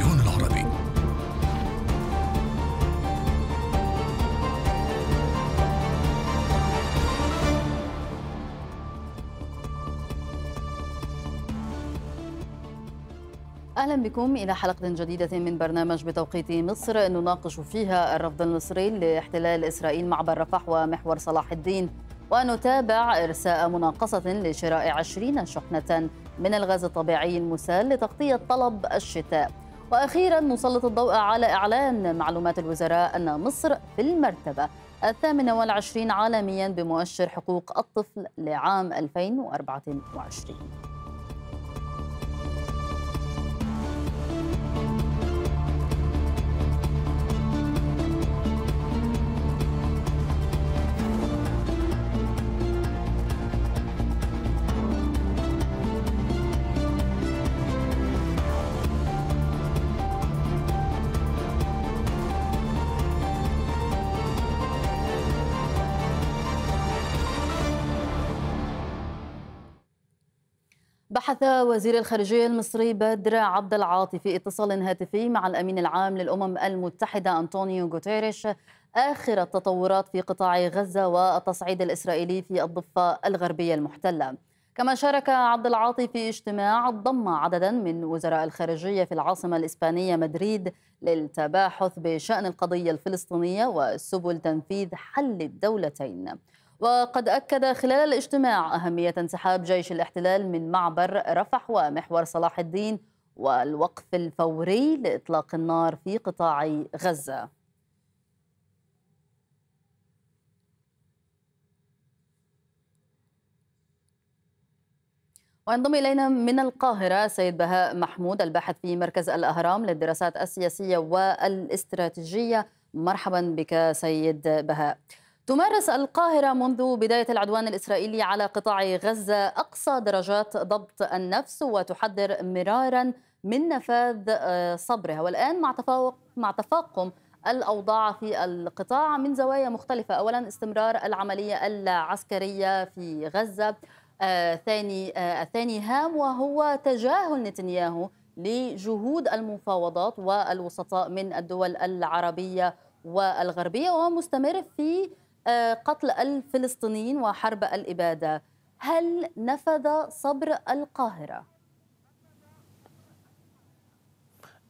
التلفزيون العربي اهلا بكم الى حلقه جديده من برنامج بتوقيت مصر نناقش فيها الرفض المصري لاحتلال اسرائيل معبر رفح ومحور صلاح الدين ونتابع ارساء مناقصه لشراء 20 شحنه من الغاز الطبيعي المسال لتغطيه طلب الشتاء وأخيرا نسلط الضوء على إعلان معلومات الوزراء أن مصر في المرتبة الثامنة والعشرين عالميا بمؤشر حقوق الطفل لعام 2024 بحث وزير الخارجية المصري بدر عبد العاطي في اتصال هاتفي مع الأمين العام للأمم المتحدة أنطونيو غوتيريش آخر التطورات في قطاع غزة والتصعيد الإسرائيلي في الضفة الغربية المحتلة كما شارك عبد العاطي في اجتماع ضم عددا من وزراء الخارجية في العاصمة الإسبانية مدريد للتباحث بشأن القضية الفلسطينية وسبل تنفيذ حل الدولتين وقد أكد خلال الاجتماع أهمية انسحاب جيش الاحتلال من معبر رفح ومحور صلاح الدين والوقف الفوري لإطلاق النار في قطاع غزة وينضم إلينا من القاهرة سيد بهاء محمود الباحث في مركز الأهرام للدراسات السياسية والاستراتيجية مرحبا بك سيد بهاء تمارس القاهرة منذ بداية العدوان الإسرائيلي على قطاع غزة أقصى درجات ضبط النفس وتحذر مرارا من نفاذ آه، صبرها والآن مع تفوق مع تفاقم الأوضاع في القطاع من زوايا مختلفة أولا استمرار العملية العسكرية في غزة آه، ثاني آه، الثاني ثاني هام وهو تجاهل نتنياهو لجهود المفاوضات والوسطاء من الدول العربية والغربية ومستمر في آه، قتل الفلسطينيين وحرب الإبادة هل نفذ صبر القاهرة؟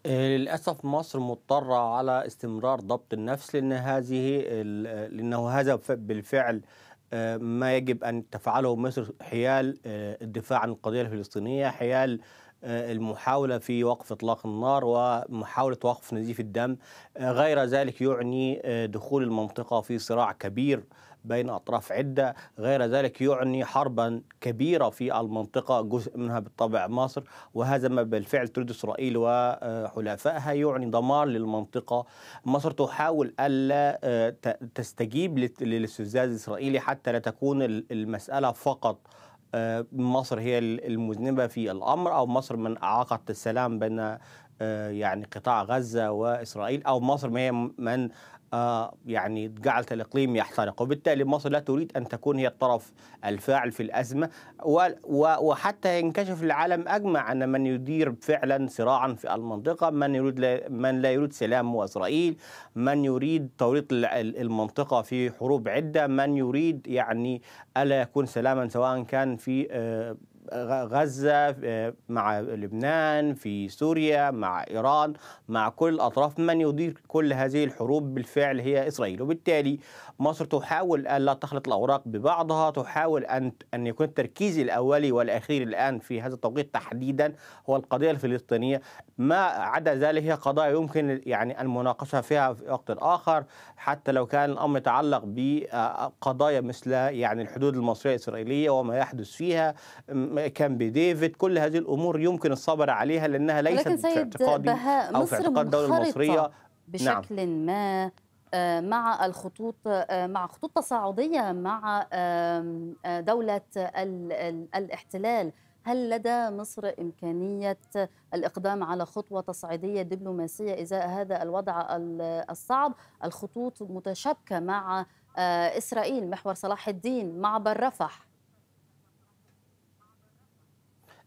آه، للأسف مصر مضطرة على استمرار ضبط النفس لأن هذه لأنه هذا بالفعل آه، ما يجب أن تفعله مصر حيال الدفاع عن القضية الفلسطينية حيال المحاولة في وقف إطلاق النار ومحاولة وقف نزيف الدم آه، غير ذلك يعني آه، دخول المنطقة في صراع كبير بين أطراف عدة غير ذلك يعني حربا كبيرة في المنطقة جزء منها بالطبع مصر وهذا ما بالفعل تريد إسرائيل وحلفائها آه، يعني دمار للمنطقة مصر تحاول ألا تستجيب للاستفزاز الإسرائيلي حتى لا تكون المسألة فقط آه، مصر هي المذنبه في الامر او مصر من اعاقت السلام بين آه، يعني قطاع غزه واسرائيل او مصر هي من آه، يعني جعلت الإقليم يحترق وبالتالي مصر لا تريد أن تكون هي الطرف الفاعل في الأزمة وحتى ينكشف العالم أجمع أن من يدير فعلا صراعا في المنطقة من يريد من لا يريد سلام وإسرائيل إسرائيل من يريد توريط المنطقة في حروب عدة من يريد يعني ألا يكون سلاما سواء كان في آه، غزة آه، مع لبنان في سوريا مع إيران مع كل الأطراف من يدير كل هذه الحروب بالفعل هي إسرائيل وبالتالي مصر تحاول أن لا تخلط الأوراق ببعضها تحاول أن أن يكون التركيز الأولي والأخير الآن في هذا التوقيت تحديدا هو القضية الفلسطينية ما عدا ذلك هي قضايا يمكن يعني المناقشة فيها في وقت آخر حتى لو كان الأمر يتعلق بقضايا آه، مثل يعني الحدود المصرية الإسرائيلية وما يحدث فيها كامبي ديفيد كل هذه الامور يمكن الصبر عليها لانها ليست في اعتقادي او في اعتقاد الدوله المصريه نعم. بشكل نعم. ما آه، مع الخطوط آه، مع خطوط تصاعديه مع آه، دوله الاحتلال هل لدى مصر امكانيه الاقدام على خطوه تصعيديه دبلوماسيه ازاء هذا الوضع الصعب الخطوط متشابكه مع اسرائيل محور صلاح الدين معبر رفح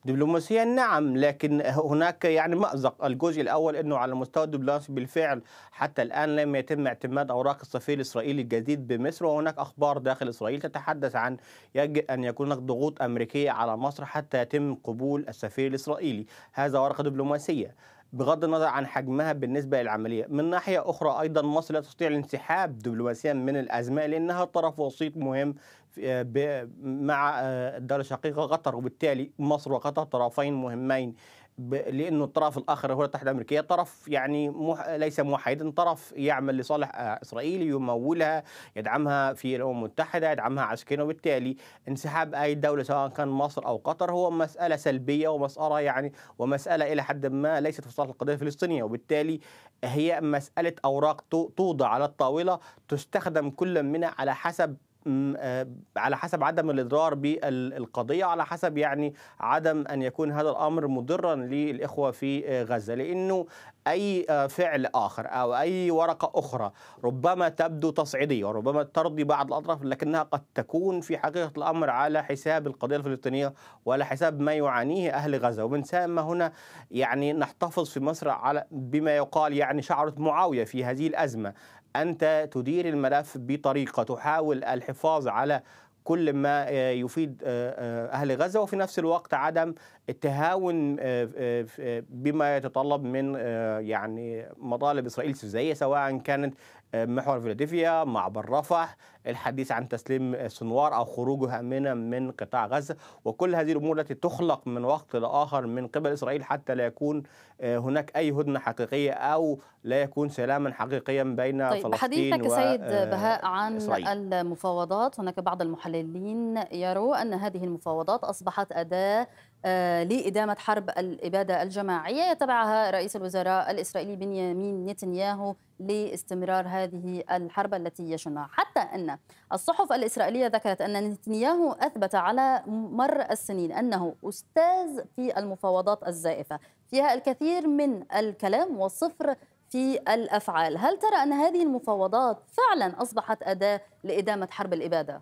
دبلوماسيا نعم لكن هناك يعني مأزق الجزء الأول أنه على مستوى الدبلوماسي بالفعل حتى الآن لم يتم اعتماد أوراق السفير الإسرائيلي الجديد بمصر وهناك أخبار داخل إسرائيل تتحدث عن يجب أن يكون هناك ضغوط أمريكية على مصر حتى يتم قبول السفير الإسرائيلي هذا ورقة دبلوماسية بغض النظر عن حجمها بالنسبة للعملية من ناحية أخرى أيضا مصر لا تستطيع الانسحاب دبلوماسيا من الأزمة لأنها طرف وسيط مهم آه، مع آه، الدولة الشقيقة قطر وبالتالي مصر وقطر طرفين مهمين لانه الطرف الاخر هو الولايات الامريكيه طرف يعني موح ليس موحدا طرف يعمل لصالح آه، اسرائيل يمولها يدعمها في الامم المتحده يدعمها عسكريا وبالتالي انسحاب اي دوله سواء كان مصر او قطر هو مساله سلبيه ومساله يعني ومساله الى حد ما ليست في صالح القضيه الفلسطينيه وبالتالي هي مساله اوراق توضع على الطاوله تستخدم كل منها على حسب آه، على حسب عدم الإضرار بالقضية على حسب يعني عدم أن يكون هذا الأمر مضرا للإخوة في آه، غزة لأنه أي آه، فعل آخر أو أي ورقة أخرى ربما تبدو تصعيدية وربما ترضي بعض الأطراف لكنها قد تكون في حقيقة الأمر على حساب القضية الفلسطينية وعلى حساب ما يعانيه أهل غزة ومن ثم هنا يعني نحتفظ في مصر على بما يقال يعني شعرة معاوية في هذه الأزمة أنت تدير الملف بطريقة تحاول الحفاظ على كل ما آه، يفيد آه، آه، اهل غزه وفي نفس الوقت عدم التهاون بما يتطلب من يعني مطالب اسرائيل السياسيه سواء كانت محور فيلادلفيا معبر رفح الحديث عن تسليم سنوار او خروجها من من قطاع غزه وكل هذه الامور التي تخلق من وقت لاخر من قبل اسرائيل حتى لا يكون آه، هناك اي هدنه حقيقيه او لا يكون سلاما حقيقيا بين طيب فلسطين حديثك سيد آه، بهاء عن إسرائيل. المفاوضات هناك بعض المحللين يروا ان هذه المفاوضات اصبحت اداه آه، لإدامة حرب الإبادة الجماعية يتبعها رئيس الوزراء الإسرائيلي بنيامين نتنياهو لاستمرار هذه الحرب التي يشنها حتى أن الصحف الإسرائيلية ذكرت أن نتنياهو أثبت على مر السنين أنه أستاذ في المفاوضات الزائفة فيها الكثير من الكلام وصفر في الأفعال هل ترى أن هذه المفاوضات فعلا أصبحت أداة لإدامة حرب الإبادة؟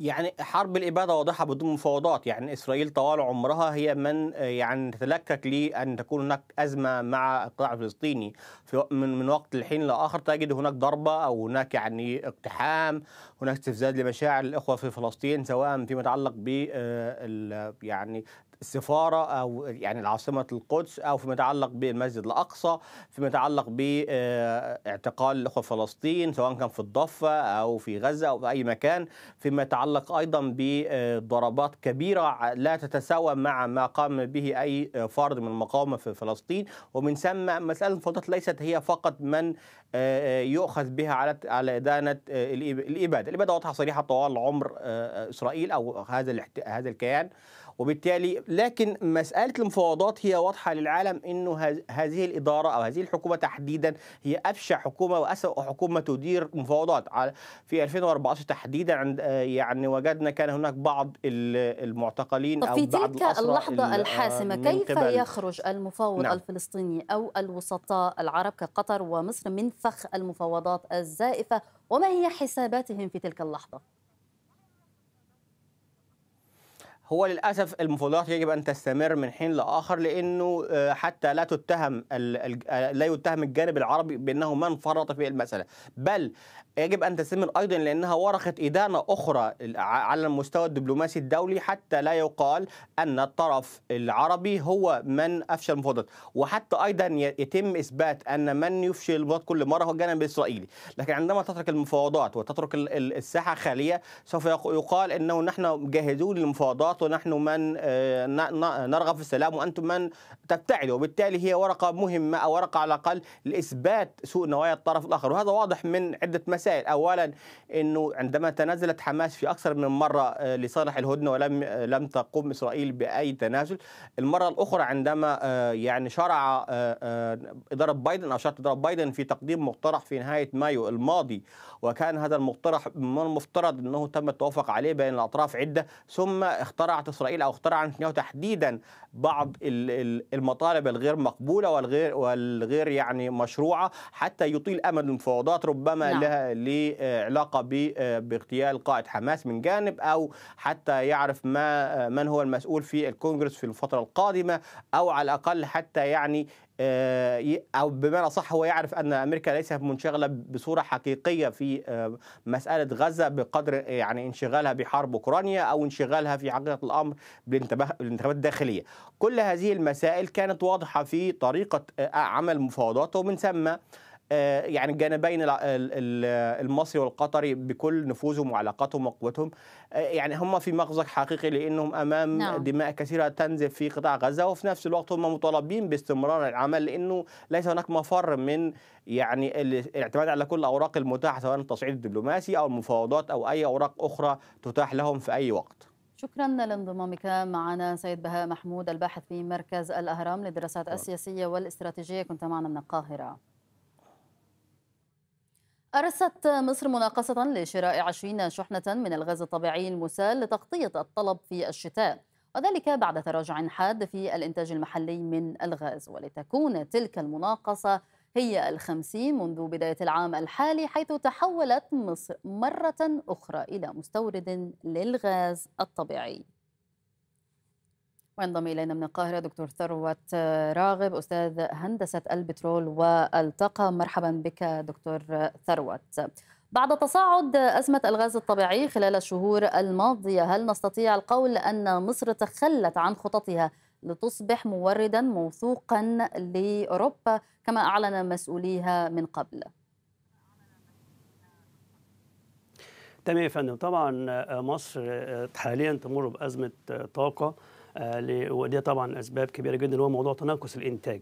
يعني حرب الإبادة واضحة بدون مفاوضات يعني إسرائيل طوال عمرها هي من آه، يعني تتلكك لأن تكون هناك أزمة مع القطاع الفلسطيني من, من وقت لحين لآخر تجد هناك ضربة أو هناك يعني اقتحام هناك استفزاز لمشاعر الإخوة في فلسطين سواء فيما يتعلق ب آه، يعني السفاره او يعني العاصمه القدس او فيما يتعلق بالمسجد الاقصى فيما يتعلق باعتقال آه، الاخوه فلسطين سواء كان في الضفه او في غزه او في اي مكان فيما يتعلق ايضا بضربات آه، كبيره لا تتساوى مع ما قام به اي فرد من المقاومه في فلسطين ومن ثم مساله الفوضات ليست هي فقط من آه، يؤخذ بها على على ادانه الاباده، الاباده واضحه صريحه طوال عمر اسرائيل او هذا هذا الكيان وبالتالي لكن مساله المفاوضات هي واضحه للعالم انه هذه الاداره او هذه الحكومه تحديدا هي افشى حكومه واسوا حكومه تدير مفاوضات في 2014 تحديدا عند يعني وجدنا كان هناك بعض المعتقلين او في بعض تلك اللحظه آه، الحاسمه كيف يخرج المفاوض نعم. الفلسطيني او الوسطاء العرب كقطر ومصر من فخ المفاوضات الزائفه وما هي حساباتهم في تلك اللحظه هو للاسف المفاوضات يجب ان تستمر من حين لاخر لانه آه، حتى لا تتهم آه، لا يتهم الجانب العربي بانه من فرط في المساله بل يجب ان تستمر ايضا لانها ورقه ادانه اخرى على المستوى الدبلوماسي الدولي حتى لا يقال ان الطرف العربي هو من افشل المفاوضات وحتى ايضا يتم اثبات ان من يفشل المفاوضات كل مره هو الجانب الاسرائيلي لكن عندما تترك المفاوضات وتترك الساحه خاليه سوف يقال انه نحن جاهزون للمفاوضات الوساطة نحن من آه، نرغب في السلام وأنتم من تبتعدوا وبالتالي هي ورقة مهمة أو ورقة على الأقل لإثبات سوء نوايا الطرف الآخر وهذا واضح من عدة مسائل أولا أنه عندما تنازلت حماس في أكثر من مرة آه، لصالح الهدنة ولم آه، لم تقوم إسرائيل بأي تنازل المرة الأخرى عندما يعني شرع إدارة بايدن أو شرعت إدارة بايدن في تقديم مقترح في نهاية مايو الماضي وكان هذا المقترح من المفترض أنه تم التوافق عليه بين الأطراف عدة ثم اختار اخترعت اسرائيل او اخترع نتنياهو تحديدا بعض المطالب الغير مقبوله والغير والغير يعني مشروعه حتى يطيل امد المفاوضات ربما نعم. لها لعلاقه علاقه باغتيال قائد حماس من جانب او حتى يعرف ما آه، من هو المسؤول في الكونجرس في الفتره القادمه او على الاقل حتى يعني آه، او بمعنى صح هو يعرف ان امريكا ليست منشغله بصوره حقيقيه في آه، مساله غزه بقدر يعني انشغالها بحرب اوكرانيا او انشغالها في حقيقه الامر بالانتخابات الداخليه. كل هذه المسائل كانت واضحه في طريقه آه، عمل مفاوضاته ومن ثم آه، يعني الجانبين المصري والقطري بكل نفوذهم وعلاقاتهم وقوتهم آه، يعني هم في مغزق حقيقي لأنهم أمام نعم. دماء كثيرة تنزف في قطاع غزة وفي نفس الوقت هم مطالبين باستمرار العمل لأنه ليس هناك مفر من يعني الاعتماد على كل الأوراق المتاحة سواء التصعيد الدبلوماسي أو المفاوضات أو أي أوراق أخرى تتاح لهم في أي وقت شكرا لانضمامك معنا سيد بهاء محمود الباحث في مركز الأهرام للدراسات نعم. السياسية والاستراتيجية كنت معنا من القاهرة أرست مصر مناقصة لشراء 20 شحنة من الغاز الطبيعي المسال لتغطية الطلب في الشتاء وذلك بعد تراجع حاد في الإنتاج المحلي من الغاز ولتكون تلك المناقصة هي الخمسين منذ بداية العام الحالي حيث تحولت مصر مرة أخرى إلى مستورد للغاز الطبيعي وينضم الينا من القاهره دكتور ثروت راغب استاذ هندسه البترول والطاقه مرحبا بك دكتور ثروت بعد تصاعد ازمه الغاز الطبيعي خلال الشهور الماضيه هل نستطيع القول ان مصر تخلت عن خططها لتصبح موردا موثوقا لاوروبا كما اعلن مسؤوليها من قبل تمام يا فندم طبعا مصر حاليا تمر بازمه طاقه آه، ودي طبعا اسباب كبيره جدا هو موضوع تناقص الانتاج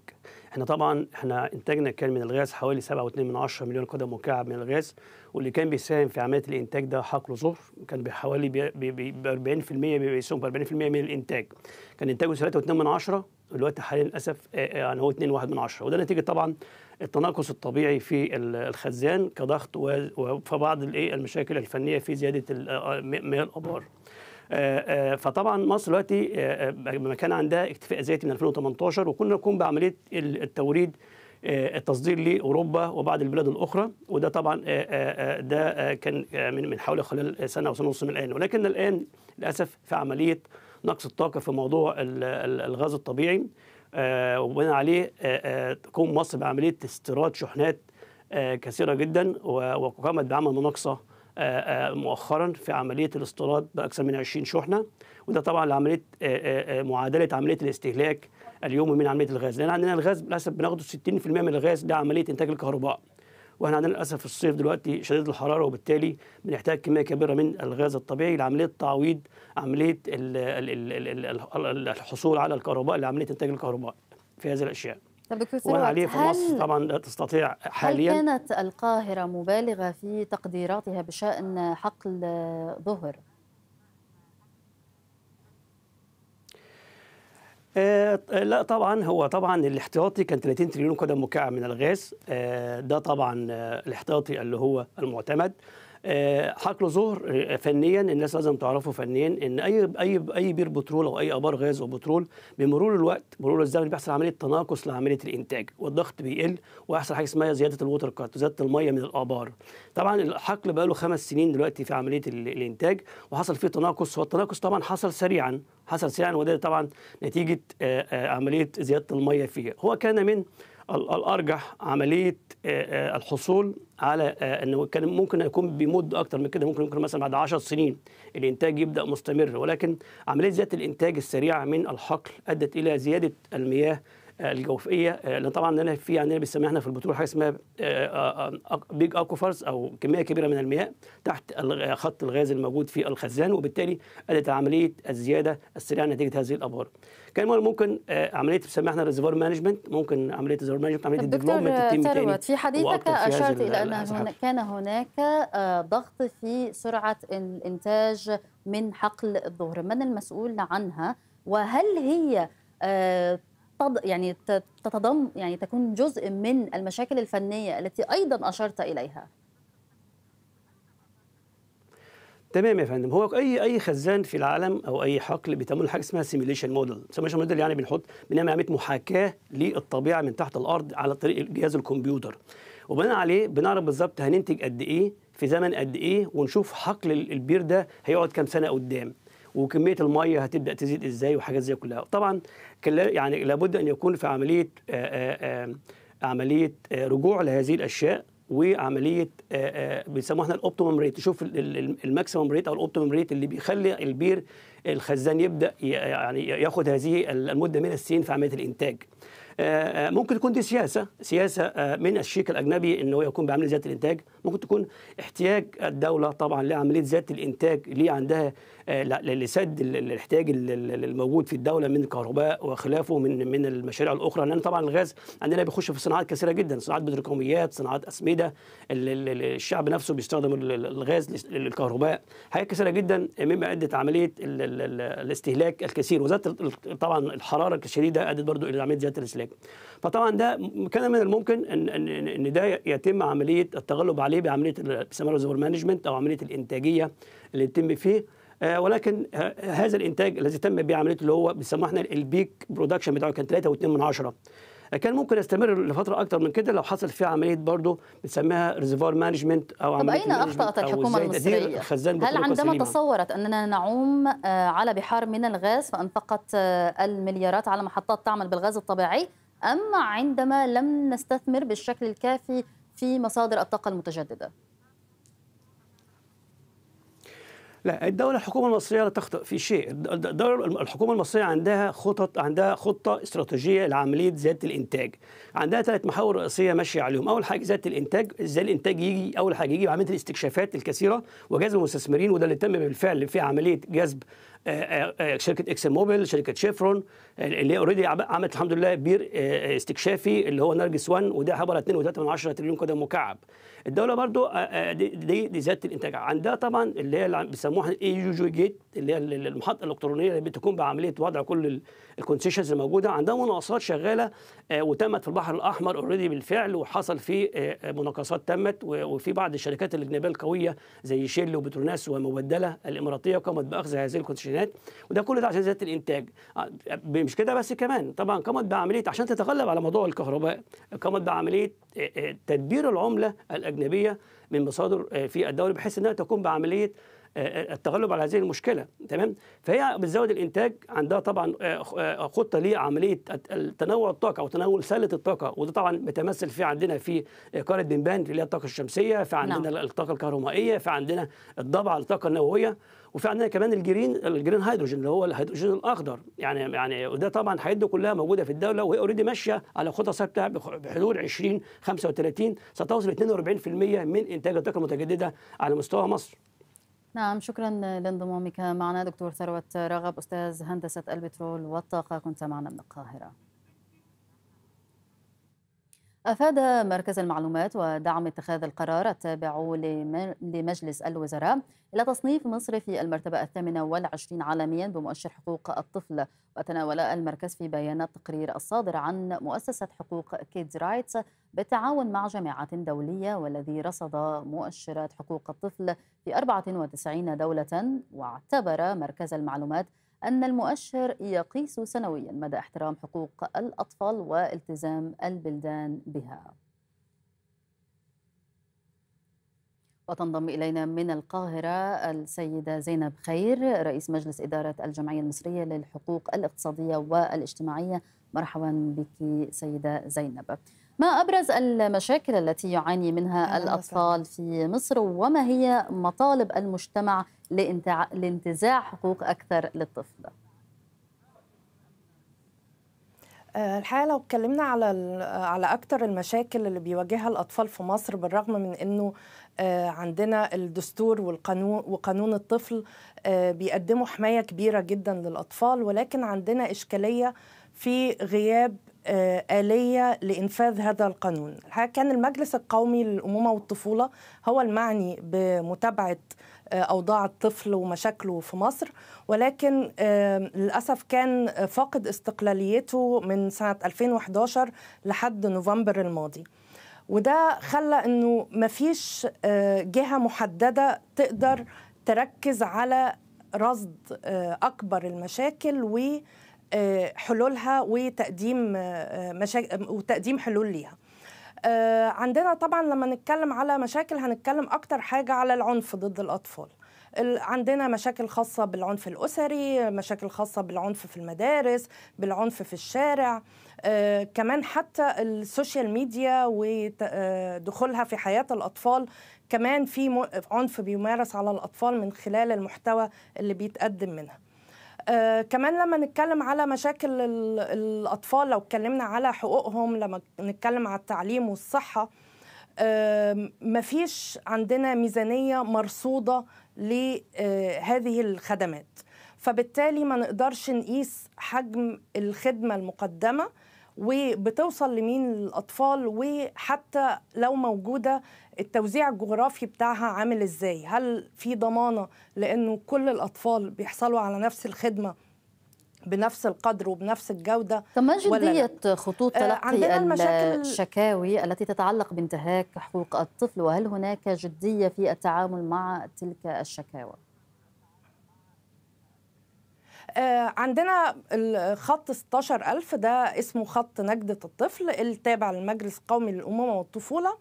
احنا طبعا احنا انتاجنا كان من الغاز حوالي 7.2 من 10 مليون قدم مكعب من الغاز واللي كان بيساهم في عمليه الانتاج ده حقل ظهر كان بحوالي ب 40% بيساهم ب 40% من الانتاج كان انتاجه 3.2 من 10 دلوقتي حاليا للاسف آه، آه، يعني هو 2.1 من 10 وده نتيجه طبعا التناقص الطبيعي في الخزان كضغط وفي بعض المشاكل الفنيه في زياده مياه الابار آه، آه، فطبعا مصر دلوقتي آه، ما كان عندها اكتفاء ذاتي من 2018 وكنا نقوم بعمليه التوريد التصدير لاوروبا وبعض البلاد الاخرى وده طبعا ده كان من حوالي خلال سنه او سنه ونص من الان ولكن الان للاسف في عمليه نقص الطاقه في موضوع الغاز الطبيعي وبناء عليه تقوم مصر بعمليه استيراد شحنات كثيره جدا وقامت بعمل مناقصه آه، آه، مؤخرا في عملية الاستيراد بأكثر من 20 شحنة وده طبعا لعملية آه، معادلة عملية الاستهلاك اليومي من عملية الغاز لأن عندنا الغاز للأسف بناخده 60% من الغاز لعملية إنتاج الكهرباء واحنا عندنا للاسف في الصيف دلوقتي شديد الحراره وبالتالي بنحتاج كميه كبيره من الغاز الطبيعي لعمليه تعويض عمليه الحصول على الكهرباء لعمليه انتاج الكهرباء في هذه الاشياء. طب دكتور ثروت وعليه في مصر طبعا لا تستطيع حاليا هل كانت القاهرة مبالغة في تقديراتها بشأن حقل ظهر؟ آه لا طبعا هو طبعا الاحتياطي كان 30 تريليون قدم مكعب من الغاز آه ده طبعا آه، الاحتياطي اللي هو المعتمد آه، حقل ظهر آه، فنيا الناس لازم تعرفه فنيا ان اي اي اي بير بترول او اي ابار غاز او بترول بمرور الوقت مرور الزمن بيحصل عمليه تناقص لعمليه الانتاج والضغط بيقل ويحصل حاجه اسمها زياده الووتر كات زياده الميه من الابار طبعا الحقل بقى له خمس سنين دلوقتي في عمليه الانتاج وحصل فيه تناقص والتناقص طبعا حصل سريعا حصل سريعا وده طبعا نتيجه آه، عمليه زياده الميه فيه هو كان من الارجح عمليه الحصول على انه كان ممكن يكون بمد اكتر من كده ممكن يكون مثلا بعد 10 سنين الانتاج يبدا مستمر ولكن عمليه زياده الانتاج السريعه من الحقل ادت الى زياده المياه الجوفيه آه، لان طبعا عندنا في عندنا بنسميها احنا في البترول حاجه اسمها بيج آه، اكوفرز آه، او كميه كبيره من المياه تحت خط الغاز الموجود في الخزان وبالتالي ادت عمليه الزياده السريعه نتيجه هذه الابار. كان ممكن عمليه بنسميها احنا ريزرفوار مانجمنت ممكن عمليه ريزرفوار مانجمنت عمليه الديفلوبمنت تتم تاني في حديثك اشرت الى ان كان هناك ضغط في سرعه الانتاج من حقل الظهر، من المسؤول عنها؟ وهل هي تض... يعني تتضم يعني تكون جزء من المشاكل الفنيه التي ايضا اشرت اليها تمام يا فندم هو اي اي خزان في العالم او اي حقل بيتعمل حاجه اسمها سيميليشن موديل سيميليشن موديل يعني بنحط بنعمل عمليه محاكاه للطبيعه من تحت الارض على طريق جهاز الكمبيوتر وبناء عليه بنعرف بالظبط هننتج قد ايه في زمن قد ايه ونشوف حقل البير ده هيقعد كام سنه قدام وكميه الميه هتبدا تزيد ازاي وحاجات زي كلها طبعا يعني لابد ان يكون في عمليه آه، آه، آه، عمليه رجوع لهذه الاشياء وعمليه بيسموها احنا الاوبتيمم ريت تشوف الماكسيمم ريت او الاوبتيمم ريت اللي بيخلي البير الخزان يبدا يعني ياخد هذه المده من السين في عمليه الانتاج ممكن تكون دي سياسه سياسه من الشيك الاجنبي ان هو يكون بعمليه زياده الانتاج ممكن تكون احتياج الدوله طبعا لعمليه زياده الانتاج ليه عندها آه، لسد الاحتياج الموجود في الدوله من الكهرباء وخلافه من من المشاريع الاخرى لان طبعا الغاز عندنا بيخش في صناعات كثيره جدا صناعات بتروكماويات صناعات اسمده الشعب نفسه بيستخدم الغاز للكهرباء حاجات كثيره جدا مما ادت عمليه الاستهلاك الكثير وزادت طبعا الحراره الشديده ادت برضو الى عمليه زياده الاستهلاك فطبعا ده كان من الممكن ان ان ده يتم عمليه التغلب عليه بعمليه بيسموها مانجمنت او عمليه الانتاجيه اللي يتم فيه آه، ولكن هذا الانتاج الذي تم به عمليه اللي هو بيسموه احنا البيك برودكشن بتاعه كان 3.2 من عشره آه، كان ممكن يستمر لفتره اكتر من كده لو حصل فيه عمليه برضه بنسميها ريزرفوار مانجمنت او عمليه طب اين اخطات الحكومه المصريه؟ هل عندما تصورت اننا نعوم آه، على بحار من الغاز فانفقت المليارات على محطات تعمل بالغاز الطبيعي ام عندما لم نستثمر بالشكل الكافي في مصادر الطاقه المتجدده؟ لا الدولة الحكومة المصرية لا تخطئ في شيء، الدولة الحكومة المصرية عندها خطط عندها خطة استراتيجية لعملية زيادة الإنتاج. عندها ثلاث محاور رئيسية ماشية عليهم، أول حاجة زيادة الإنتاج، إزاي الإنتاج يجي أول حاجة يجي بعملية الاستكشافات الكثيرة وجذب المستثمرين وده اللي تم بالفعل في عملية جذب آه، آه، شركه اكسل موبيل شركه شيفرون آه، اللي هي اوريدي عملت الحمد لله بير استكشافي اللي هو نرجس 1 وده حوالي 2.3 تريليون قدم مكعب الدوله برضو دي دي زياده الانتاج عندها طبعا اللي هي بيسموها الاي يو جي جيت اللي هي المحطه الالكترونيه اللي بتكون بعمليه وضع كل الكونسيشنز الموجوده عندها مناقصات شغاله وتمت في البحر الاحمر اوريدي بالفعل وحصل في مناقصات تمت وفي بعض الشركات الاجنبيه القويه زي شيل وبتروناس ومبدله الاماراتيه قامت باخذ هذه الكونسيشنز والعشرينات وده كل ده عشان زياده الانتاج آه، مش كده بس كمان طبعا قامت بعمليه عشان تتغلب على موضوع الكهرباء قامت بعمليه آه، آه، تدبير العمله الاجنبيه من مصادر في الدوله بحيث انها تكون بعمليه التغلب على هذه المشكله تمام فهي بتزود الانتاج عندها طبعا آه، آه، خطه لعمليه تنوع الطاقه او تناول سله الطاقه وده طبعا بيتمثل في عندنا في قاره بنبان اللي هي الطاقه الشمسيه في عندنا نعم. الطاقه الكهرومائيه في عندنا الضبع الطاقه النوويه وفي عندنا كمان الجرين الجرين هيدروجين اللي هو الهيدروجين الاخضر يعني يعني وده طبعا حيده كلها موجوده في الدوله وهي اوريدي ماشيه على خطى ثابته بحلول 2035 ستوصل 42% من انتاج الطاقه المتجدده على مستوى مصر نعم شكرا لانضمامك معنا دكتور ثروت رغب أستاذ هندسة البترول والطاقة كنت معنا من القاهرة أفاد مركز المعلومات ودعم اتخاذ القرار التابع لمجلس الوزراء إلى تصنيف مصر في المرتبة الثامنة والعشرين عالميا بمؤشر حقوق الطفل وتناول المركز في بيان التقرير الصادر عن مؤسسة حقوق كيدز رايتس بالتعاون مع جامعات دولية والذي رصد مؤشرات حقوق الطفل في 94 دولة واعتبر مركز المعلومات أن المؤشر يقيس سنويا مدى احترام حقوق الأطفال والتزام البلدان بها وتنضم إلينا من القاهرة السيدة زينب خير رئيس مجلس إدارة الجمعية المصرية للحقوق الاقتصادية والاجتماعية مرحبا بك سيدة زينب ما أبرز المشاكل التي يعاني منها الأطفال في مصر وما هي مطالب المجتمع لانتزاع حقوق أكثر للطفل؟ آه، الحقيقه لو اتكلمنا على على اكثر المشاكل اللي بيواجهها الاطفال في مصر بالرغم من انه آه، عندنا الدستور والقانون وقانون الطفل آه، بيقدموا حمايه كبيره جدا للاطفال ولكن عندنا اشكاليه في غياب آه، آلية لإنفاذ هذا القانون كان المجلس القومي للأمومة والطفولة هو المعني بمتابعة آه، أوضاع الطفل ومشاكله في مصر ولكن للأسف كان فاقد استقلاليته من سنة 2011 لحد نوفمبر الماضي وده خلى أنه مفيش آه، جهة محددة تقدر تركز على رصد أكبر المشاكل و آه، حلولها وتقديم آه، مشاكل وتقديم حلول ليها آه، عندنا طبعا لما نتكلم على مشاكل هنتكلم اكتر حاجه على العنف ضد الاطفال عندنا مشاكل خاصة بالعنف الأسري مشاكل خاصة بالعنف في المدارس بالعنف في الشارع آه، كمان حتى السوشيال ميديا ودخولها في حياة الأطفال كمان في عنف بيمارس على الأطفال من خلال المحتوى اللي بيتقدم منها آه كمان لما نتكلم على مشاكل الأطفال لو اتكلمنا على حقوقهم لما نتكلم على التعليم والصحة آه مفيش عندنا ميزانية مرصودة لهذه الخدمات فبالتالي ما نقدرش نقيس حجم الخدمة المقدمة وبتوصل لمين الاطفال وحتى لو موجوده التوزيع الجغرافي بتاعها عامل ازاي هل في ضمانه لانه كل الاطفال بيحصلوا على نفس الخدمه بنفس القدر وبنفس الجوده طب ما جديه خطوط آه، تلقي الشكاوي التي تتعلق بانتهاك حقوق الطفل وهل هناك جديه في التعامل مع تلك الشكاوى آه، عندنا الخط 16000 ده اسمه خط نجدة الطفل التابع للمجلس القومي للأمومة والطفولة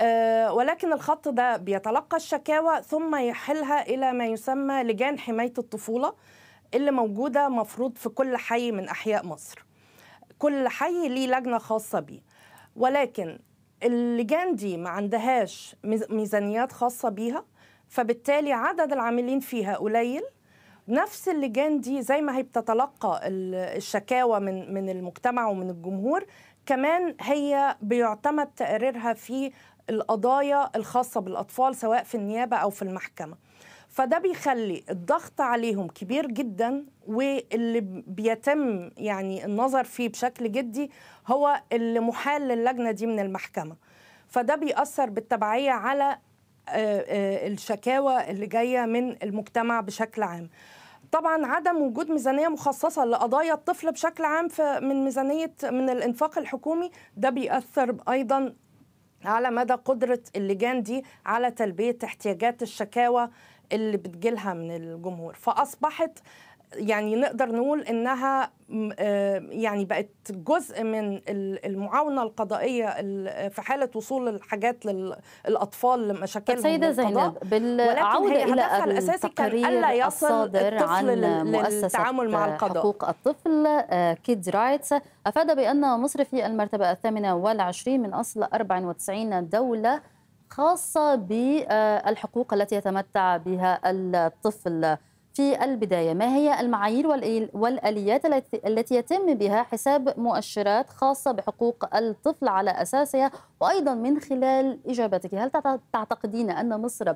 آه، ولكن الخط ده بيتلقى الشكاوى ثم يحلها إلى ما يسمى لجان حماية الطفولة اللي موجودة مفروض في كل حي من أحياء مصر كل حي ليه لجنة خاصة بيه ولكن اللجان دي ما عندهاش ميزانيات خاصة بيها فبالتالي عدد العاملين فيها قليل نفس اللجان دي زي ما هي بتتلقى الشكاوى من من المجتمع ومن الجمهور كمان هي بيعتمد تقريرها في القضايا الخاصة بالأطفال سواء في النيابة أو في المحكمة فده بيخلي الضغط عليهم كبير جدا واللي بيتم يعني النظر فيه بشكل جدي هو اللي محال للجنة دي من المحكمة فده بيأثر بالتبعية على آه، آه، الشكاوى اللي جاية من المجتمع بشكل عام طبعا عدم وجود ميزانيه مخصصه لقضايا الطفل بشكل عام من ميزانيه من الانفاق الحكومي ده بيأثر ايضا على مدى قدره اللجان دي على تلبيه احتياجات الشكاوى اللي بتجيلها من الجمهور فاصبحت يعني نقدر نقول انها آه، يعني بقت جزء من المعاونه القضائيه في حاله وصول الحاجات للاطفال لمشاكل سيده زينب بالعوده الى الاساسي الصادر عن مؤسسه الطفل مع القضاء حقوق الطفل كيد آه، رايتس افاد بان مصر في المرتبه الثامنه والعشرين من اصل 94 دوله خاصه بالحقوق التي يتمتع بها الطفل في البداية ما هي المعايير والآليات التي يتم بها حساب مؤشرات خاصة بحقوق الطفل على أساسها وأيضا من خلال إجابتك هل تعتقدين أن مصر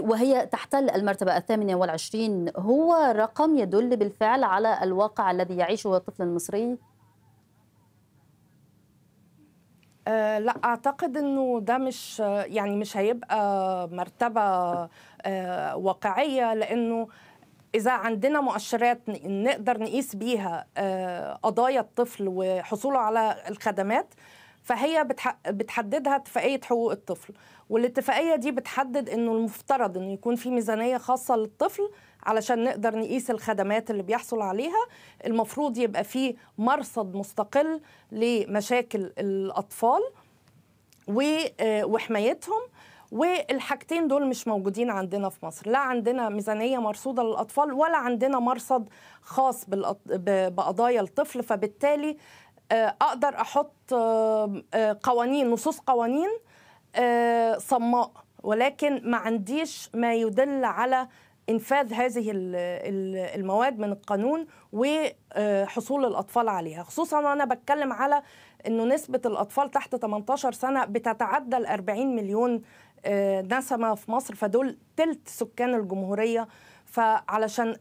وهي تحتل المرتبة الثامنة والعشرين هو رقم يدل بالفعل على الواقع الذي يعيشه الطفل المصري؟ آه، لا اعتقد انه ده مش يعني مش هيبقى مرتبه آه، واقعيه لانه اذا عندنا مؤشرات نقدر نقيس بيها آه، قضايا الطفل وحصوله على الخدمات فهي بتحددها اتفاقيه حقوق الطفل والاتفاقيه دي بتحدد انه المفترض انه يكون في ميزانيه خاصه للطفل علشان نقدر نقيس الخدمات اللي بيحصل عليها المفروض يبقى في مرصد مستقل لمشاكل الاطفال آه، وحمايتهم والحاجتين دول مش موجودين عندنا في مصر لا عندنا ميزانية مرصودة للأطفال ولا عندنا مرصد خاص بقضايا الطفل فبالتالي آه، أقدر أحط آه، آه، قوانين نصوص قوانين صماء ولكن ما عنديش ما يدل على انفاذ هذه المواد من القانون وحصول الاطفال عليها خصوصا وانا بتكلم على انه نسبه الاطفال تحت 18 سنه بتتعدى ال 40 مليون نسمه آه، في مصر فدول تلت سكان الجمهوريه فعلشان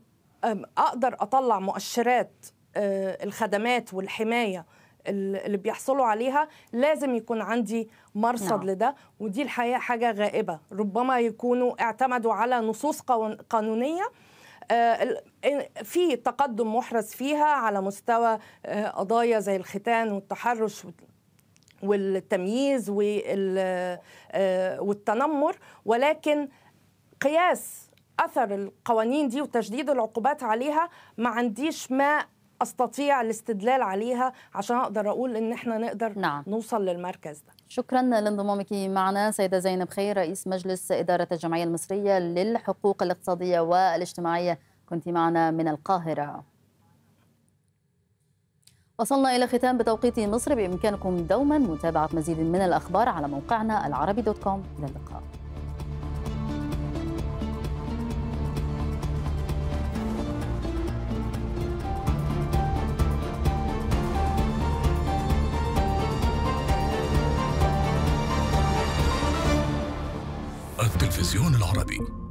اقدر اطلع مؤشرات آه، الخدمات والحمايه اللي بيحصلوا عليها لازم يكون عندي مرصد نعم. لده ودي الحقيقه حاجه غائبه ربما يكونوا اعتمدوا على نصوص قانونيه آه، في تقدم محرز فيها على مستوى قضايا زي الختان والتحرش والتمييز آه، والتنمر ولكن قياس اثر القوانين دي وتشديد العقوبات عليها ما عنديش ما استطيع الاستدلال عليها عشان اقدر اقول ان احنا نقدر نعم. نوصل للمركز ده شكرا لانضمامك معنا سيده زينب خير رئيس مجلس اداره الجمعيه المصريه للحقوق الاقتصاديه والاجتماعيه كنت معنا من القاهره وصلنا إلى ختام بتوقيت مصر بإمكانكم دوما متابعة مزيد من الأخبار على موقعنا العربي دوت كوم إلى اللقاء التلفزيون العربي